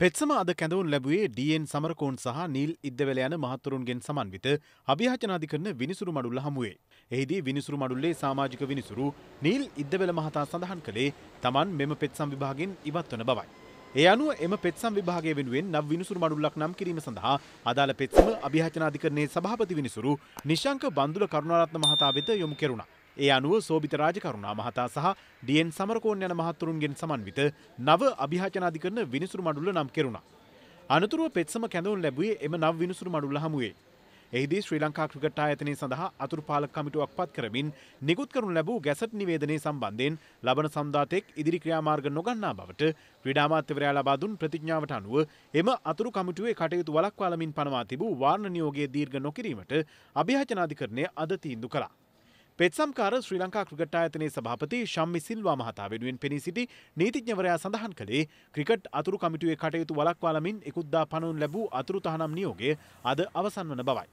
පෙත්සම අද කැඳවුන් ලැබුවේ ඩන් සමරකෝන් සහ නිල් ඉද්දවල යන මහත්තුරුන්ගෙන් සමන්විත අභ්‍යාචනාධිකරන විනිසුරු මඩුල්ල හමුවේ. එහිදී විනිසුරු මඩුල්ලේ සාමාජික විනිසුරු නිල් ඉද්දවල මහතා සඳහන් කළේ තමන් මෙම පෙත්සම් විභාගෙන් ඉවත්වන බවයි. ඒ අනුව එම පෙත්සම් විභාගය වෙනුවෙන් නව විනිසුරු මඩුල්ලක් නම් කිරීම සඳහා අදාළ පෙත්සම අභ්‍යාචනාධිකරණයේ සභාපති විනිසුරු නිශංක බන්දුල කරුණාරත්න මහතා වෙත යොමු කෙරුණා. ඒ අනුව සෝභිත රාජකරුණා මහතා සහ ඩියන් සමරකෝන් යන මහත්තුරුන්ගෙන් සමන්විත නව අභිහාචනාධිකරණ විනිසුරු මඩුල්ල නම් කෙරුණා. අනතුරුව පෙත්සම කැඳවුන් ලැබුවේ එම නව විනිසුරු මඩුල්ල හමුවේ. එහිදී ශ්‍රී ලංකා ක්‍රිකට් ආයතනය සඳහා අතුරු පාලක කමිටුවක් පත් කරමින් නිකුත් කරනු ලැබූ ගැසට් නිවේදනය සම්බන්ධයෙන් ලබන සම්දාතෙක් ඉදිරි ක්‍රියාමාර්ග නොගන්නා බවට ක්‍රීඩාමාත්‍යවරයා ලබා දුන් ප්‍රතිඥාවට අනුව එම අතුරු කමිටුවේ කටයුතු වළක්වාලමින් පනවා තිබූ වාර්ණ නියෝගයේ දීර්ඝ නොකිරීමට අභියාචනාධිකරණය අද තීන්දුව කළා. පෙත්සම්කාර ශ්‍රී ලංකා ක්‍රිකට් ආයතනයේ සභාපති ශම්මි සිල්වා මහතා වෙනුවෙන් පෙනී සිටි නීතිඥවරයා සඳහන් කළේ ක්‍රිකට් අතුරු කමිටුවේ කටයුතු වළක්වාලමින් එකුද්දා පණුවන් ලැබූ අතුරු තහනම් නියෝගය අද අවසන් වන බවයි.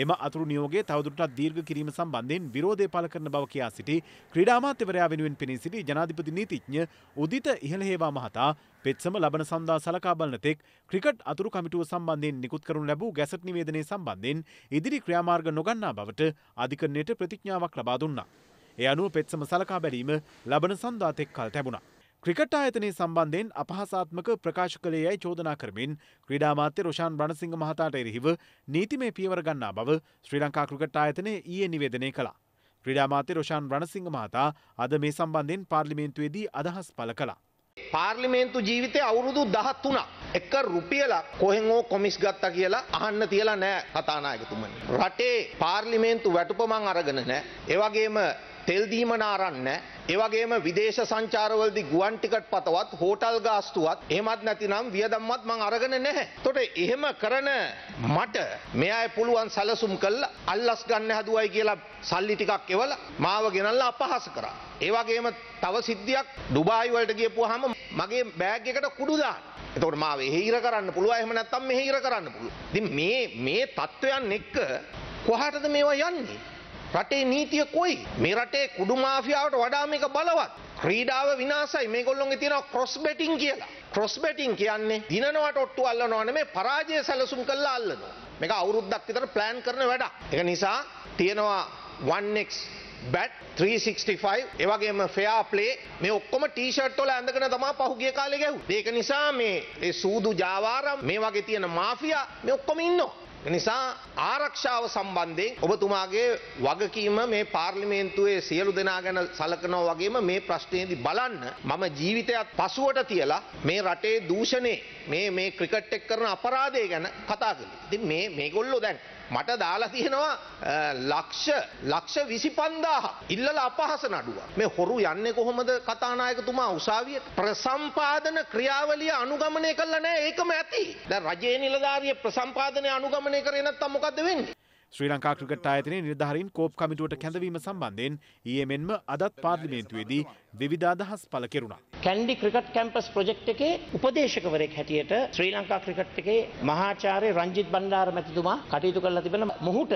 එම අතුරු නියෝගේ තවදුරටත් දීර්ඝ කිරීම සම්බන්ධයෙන් විරෝධය පළ කරන බව කියා සිටි ක්‍රීඩා අමාත්‍යවරයා වෙනුවෙන් පෙනී සිටි ජනාධිපති නීතිඥ උදිත ඉහළහේවා මහතා පෙත්සම ලබන සඳහා සලකා බලන තෙක් ක්‍රිකට් අතුරු කමිටුව සම්බන්ධයෙන් නිකුත් කරනු ලැබූ ගැසට් නිවේදනය සම්බන්ධයෙන් ඉදිරි ක්‍රියාමාර්ග නොගන්නා බවට අධිකරණයට ප්‍රතිඥාවක් ලබා දුන්නා. ඒ අනුව පෙත්සම සලකා බැලීම ලබන සඳහා තෙක් කල් තැබුණා. ක්‍රිකට් ආයතනය සම්බන්ධයෙන් අපහසාත්මක ප්‍රකාශ කළේ යැයි චෝදනා කරමින් ක්‍රඩාමාත්‍ය රෝෂාන් බණසිංහ මහතාට එරෙහිව නීතිමේ පියවරගන්නා බව ශ්‍රී ලංකා ක්‍රිකට් ආයතනය ඊයේ නිවේදනය කළා. ක්‍රඩාමාත්‍ය රෝෂාන් රණසිංහ මහතා අද මේ සම්බන්ධයෙන් පාර්ලිමේන්තුවේදී අදහස් පළ කළා. පාර්ලිමේන්තු ජීවිතය අවුරුදු දහත් වුණා. එක රුපියලා කොහෙන් ඕ කොමිස් ගත්තා කියලා අහන්න තියලා නෑ කතානායකතුමනි. රටේ පාර්ලිමේන්තු වැටුප මං අරගෙන නෑ. ඒ වගේම තෙල් දීමන ආරන්න ඒ වගේම විදේශ සංචාරවලදී ගුවන් ටිකට් පතවත් හෝටල් ගාස්තුවත් එහෙමත් නැතිනම් වියදම්වත් මං අරගෙන නැහැ. එතකොට එහෙම කරන මට මේ අය පුළුවන් සැලසුම් කළා අල්ලස් ගන්න හදුවයි කියලා සල්ලි ටිකක් එවලා මාව ගෙනල්ලා අපහාස කරා. ඒ වගේම තව සිද්ධියක් ඩුබායි වලට ගියපුවාම මගේ බෑග් එකට කුඩු දාන. එතකොට මාව එහෙහිර කරන්න පුළුවන් එහෙම නැත්නම් මෙහෙහිර කරන්න පුළුවන්. ඉතින් මේ මේ தත්වයන් එක්ක කොහාටද මේවා යන්නේ? රටේ නීතිය කොයි? මේ රටේ කුඩු මාෆියාවට වඩා මේක බලවත්. ක්‍රීඩාව විනාසයි. මේගොල්ලොන්ගේ තියෙනවා ක්‍රොස් බැටිං කියලා. ක්‍රොස් බැටිං කියන්නේ දිනනවට ඔට්ටු අල්ලනවා නෙමෙයි පරාජය සැලසුම් කරලා අල්ලනවා. මේක අවුරුද්දක් විතර ප්ලෑන් කරන වැඩක්. ඒක නිසා තියෙනවා 1x බැට් 365 ඒවගේම ෆෙයා ප්ලේ මේ ඔක්කොම ටීෂර්ට් වල ඇඳගෙන තමයි පහුගිය කාලේ ගැහුවේ. ඒක නිසා මේ සූදු ජාවාරම් මේ වගේ තියෙන මාෆියා මේ ඔක්කොම ඉන්නවා. නිසා ආරක්ෂාව සම්බන්ධයෙන් ඔබතුමාගේ වගකීම මේ පාර්ලිමේන්තුවේ සියලු දෙනා ගැන සලකනවා වගේම මේ ප්‍රශ්නයේදී බලන්න මම ජීවිතයත් පසුවට තියලා මේ රටේ දූෂණේ මේ මේ ක්‍රිකට් එක් කරන අපරාධය ගැන කතා කළේ. ඉතින් මේ මේගොල්ලෝ දැන් මට දාලා තියෙනවා ලක්ෂ ලක්ෂ 25000 ඉල්ලලා අපහාස නඩුවක්. මේ හොරු යන්නේ කොහොමද කතානායකතුමා උසාවියට? ප්‍රසම්පාදන ක්‍රියාවලිය අනුගමනය කළා නැහැ ඒකම ඇති. දැන් රජයේ නිලධාරිය ප්‍රසම්පාදනය අනුගමනය ආක්‍රමණය කරේ නැත්තම් මොකද්ද වෙන්නේ? ශ්‍රී ලංකා ක්‍රිකට් ආයතනයේ නිර්ධාරීන් කෝප් කමිටුවට කැඳවීම සම්බන්ධයෙන් ඊයේ මෙන්ම අදත් පාර්ලිමේන්තුවේදී විවිධ අදහස් පළ කෙරුණා. කැන්ඩි ක්‍රිකට් කැම්පස් ප්‍රොජෙක්ට් එකේ උපදේශකවරයෙක් හැටියට ශ්‍රී ලංකා ක්‍රිකට් එකේ මහාචාර්ය රංජිත් බණ්ඩාර මැතිතුමා කටයුතු කරලා තිබෙන මොහුට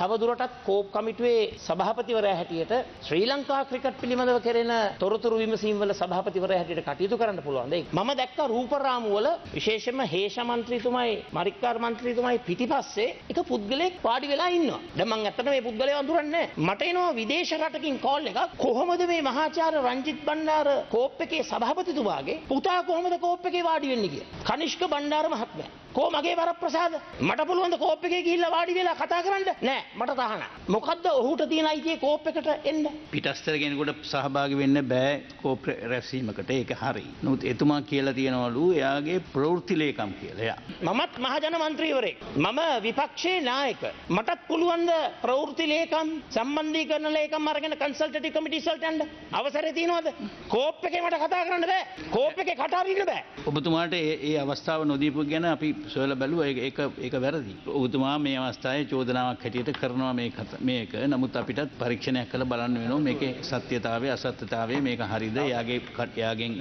තවදුරටත් කෝප් කමිටුවේ සභාපතිවරයා හැටියට ශ්‍රී ලංකා ක්‍රිකට් පිළිබඳව කෙරෙන තොරතුරු විමසීම් වල සභාපතිවරයා හැටියට කටයුතු කරන්න පුළුවන්. මම දැක්ක රූපරාමු වල විශේෂයෙන්ම හේෂ මන්ත්‍රීතුමයි මරික්කාර මන්ත්‍රීතුමයි පිටිපස්සේ එක පුද්ගලෙක් පාඩ වාඩි වෙලා ඉන්නවා. දැන් මං ඇත්තට මේ පුද්ගලයා අඳුරන්නේ මට එනවා විදේශ රටකින් කෝල් එකක්. කොහොමද මේ මහාචාර්ය රංජිත් බණ්ඩාර කෝප් එකේ සභාපතිතුමාගේ පුතා කොහොමද කෝප් එකේ වාඩි වෙන්නේ කියලා. කනිෂ්ක බණ්ඩාර මහත්මයා. කෝ මගේ වරප්‍රසාද මට පුළුවන් ද කෝප් එකේ ගිහිල්ලා වාඩි වෙලා කතා කරන්න? නෑ මට තහනම්. මොකද්ද ඔහුට තියෙන අයිතිය කෝප් එකට එන්න? පිටස්තර කෙනෙකුට සහභාගී වෙන්න බෑ කෝප් රැස්වීමකට. ඒක හරි. නමුත් එතුමා කියලා තියනවලු එයාගේ ප්‍රවෘත්ති ලේකම් කියලා. මමත් මහජන මන්ත්‍රීවරයෙක්. මම විපක්ෂයේ නායක. මටත් පුළුවන් ද ප්‍රවෘත්ති ලේකම් සම්බන්ධීකරණ ලේකම් අරගෙන කන්සල්ටටිව් කමිටීස් වලට යන්න අවසරය තියෙනවද? කෝප් එකේ මට කතා කරන්න බෑ. කෝප් එකේ කට අරින්න බෑ. ඔබතුමාට ඒ අවස්ථාව නොදීපු ගැන අපි සොයලා බැලුවා ඒක ඒක වැරදි. ඔබතුමා මේ අවස්ථාවේ චෝදනාවක් හැටියට කරනවා මේ මේක. නමුත් අපිටත් පරීක්ෂණයක් කරලා බලන්න වෙනවා මේකේ සත්‍යතාවය අසත්‍යතාවය මේක හරිද? යාගේ යාගෙන්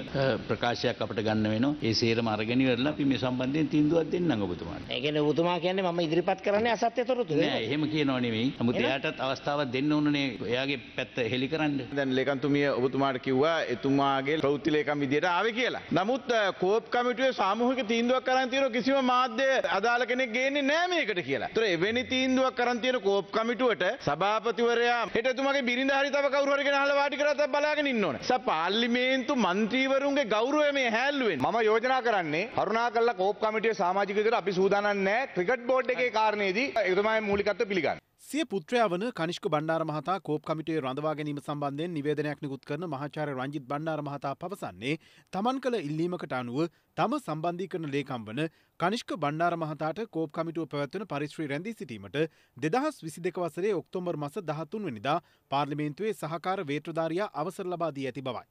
ප්‍රකාශයක් අපිට ගන්න වෙනවා. ඒ සේරම අරගෙන ඉවරලා අපි මේ සම්බන්ධයෙන් තීන්දුවක් දෙන්නම් ඔබතුමාට. ඒ කියන්නේ ඔබතුමා කියන්නේ මම ඉදිරිපත් කරන්නේ අසත්‍ය තොරතුරු නෑ එහෙම කියනව නෙමෙයි. නමුත් එයාටත් අවස්ථාවක් දෙන්න ඕනනේ එයාගේ පැත්ත හෙලි කරන්න. දැන් ලේකම්තුමිය ඔබතුමාට කිව්වා එතුමාගේ ප්‍රවෘත්ති ලේකම් විදියට ආවේ කියලා. නමුත් කෝප් කමිටුවේ සාමූහික තීන්දුවක් අරන් තියෙන කිසිම මාධ්‍ය අදාළ කෙනෙක් ගේන්නේ නෑ මේකට කියලා. ඒතර එවැනි තීන්දුවක් අරන් තියෙන කෝප් කමිටුවට සභාපතිවරයා හෙට එතුමාගේ බිරිඳ හරි තව කවුරු හරි ගෙනහලා වාඩි කරලා තව බලාගෙන ඉන්න ඕනේ. සා පාර්ලිමේන්තු මන්ත්‍රීවරුන්ගේ ගෞරවය මේ හැල්ලුවෙන්. මම යෝජනා කරන්නේ කරුණාකරලා කෝප් කමිටුවේ සමාජිකයකට අපි සූදානම් නෑ ක්‍රිකට් බෝඩ් එකේ කාරණේදී එතුමා තමයි මූලිකත්ව පිළිගන්න. සිය පුත්‍රයා වන කනිෂ්ක බණ්ඩාර මහතා කෝප් කමිටේ රඳවා ගැනීම සම්බන්ධයෙන් නිවේදනයක් නිකුත් කරන මහාචාර්ය රංජිත් බණ්ඩාර මහතා පවසන්නේ තමන් කළ ඉල්ලීමකට අනුව තම සම්බන්ධී කරන ලේකම් වන කනිෂ්ක බණ්ඩාර මහතාට කෝප් කමිටුව පැවැත්වෙන පරිශ්‍රී රැඳී සිටීමට දෙදහස් විසි දෙක වසරේ ඔක්තෝබර් මස දහතුන් වනිදා පාර්ලිමේන්තුවේ සහකාර වේත්‍රධාරයා අවසර ලබා දී ඇති බවයි.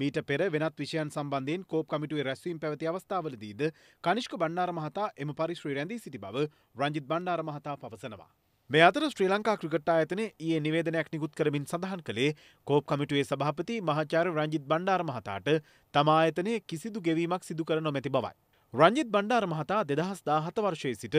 මීට පෙර වෙනත් විෂයන් සම්බන්ධයෙන් කෝප් කමිටුවේ රැස්වීම් පැවති අවස්ථාවලදීද කනිෂ්ක බණ්ඩාර මහතා එම පරිශ්‍රී රැඳී සිටි බව රංජිත් බණ්ඩාර මහතා පවසනවා. මේ අතර ශ්‍රී ලංකා ක්‍රිකට් ආයතනයේ ඊයේ නිවේදනයක් නිකුත් කරමින් සඳහන් කළේ කෝප් කමිටුවේ සභාපති මහාචාර්ය රංජිත් බණ්ඩාර මහතාට තම ආයතනයේ කිසිදු ගෙවීමක් සිදු කර නොමැති බවයි. රංජිත් බණ්ඩාර මහතා දෙදහස් දාහත වර්ෂයේ සිට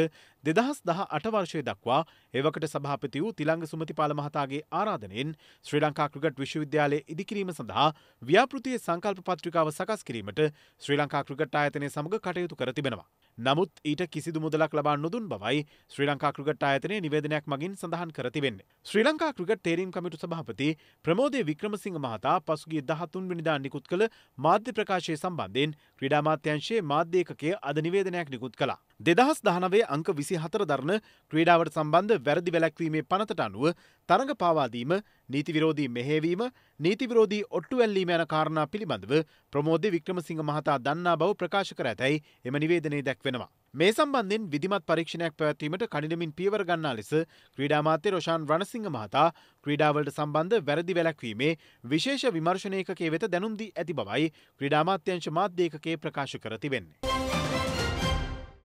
දෙදහස් දහ අටවර්ෂය දක්වා ඒවකට සභාපති වූ තිළංග සුමතිපාල මහතාගේ ආරාධනයෙන් ශ්‍රී ලංකා ක්‍රිකට් විශ්වවිද්‍යාලය ඉදිකිරීම සඳහා ව්‍යාපෘතියේ සංකල්ප පත්‍රිකාව සකස් කිරීමට ශ්‍රී ලංකා ක්‍රිකට් ආයතනය සමඟ කටයුතු කර තිබෙනවා. නමුත් ඊට කිසිදු මුදලක් ලබා නොදුන් බවයි ශ්‍රී ලංකා ක්‍රිකට් ආයතනයේ නිවේදනයක් මගින් සඳහන් කර තිබෙන්නේ. ශ්‍රී ලංකා ක්‍රිකට් තේරීම් කමිටු සභාපති ප්‍රමෝදේ වික්‍රමසිංහ මහතා පසුගිය 13 වෙනිදා නිකුත් කළ මාධ්‍ය ප්‍රකාශය සම්බන්ධයෙන් ක්‍රීඩා අමාත්‍යාංශයේ මාධ්‍ය ඒකකය අද නිවේදනයක් නිකුත් කළා. දෙදහස් දහනවේ අංක විසි හතර දරන ක්‍රීඩාවට සම්බන්ධ වැරදි වැලැක්වීමේ පනතට අනුව තරඟ පාවාදීම නීති විරෝධී මෙහේවීම නීති විරෝධී ඔට්ටු ඇල්ලීම යන කාරණා පිළිබඳව ප්‍රමෝධ වික්‍රමසිංහ මහතා දන්නා බව ප්‍රකාශ කර ඇතැයි එම නිවේදනයේ දැක්වෙනවා. මේ සම්බන්ධෙන් විධමත් පරීක්ෂණයක් පැවැත්වීමට කඩිනමින් පියවර ගන්නා ලෙස ක්‍රීඩාමාත්‍ය රොෂාන් රණසිංහ මහතා ක්‍රීඩාවලට සම්බන්ධ වැරදි වැලැක්වීමේ විශේෂ විමර්ශනයකේ වෙත දැනුම් දී ඇති බවයි ක්‍රීඩාමාත්‍යංශ මාධ්‍යයකගේ ප්‍රකාශ කර තිබෙන්නේ.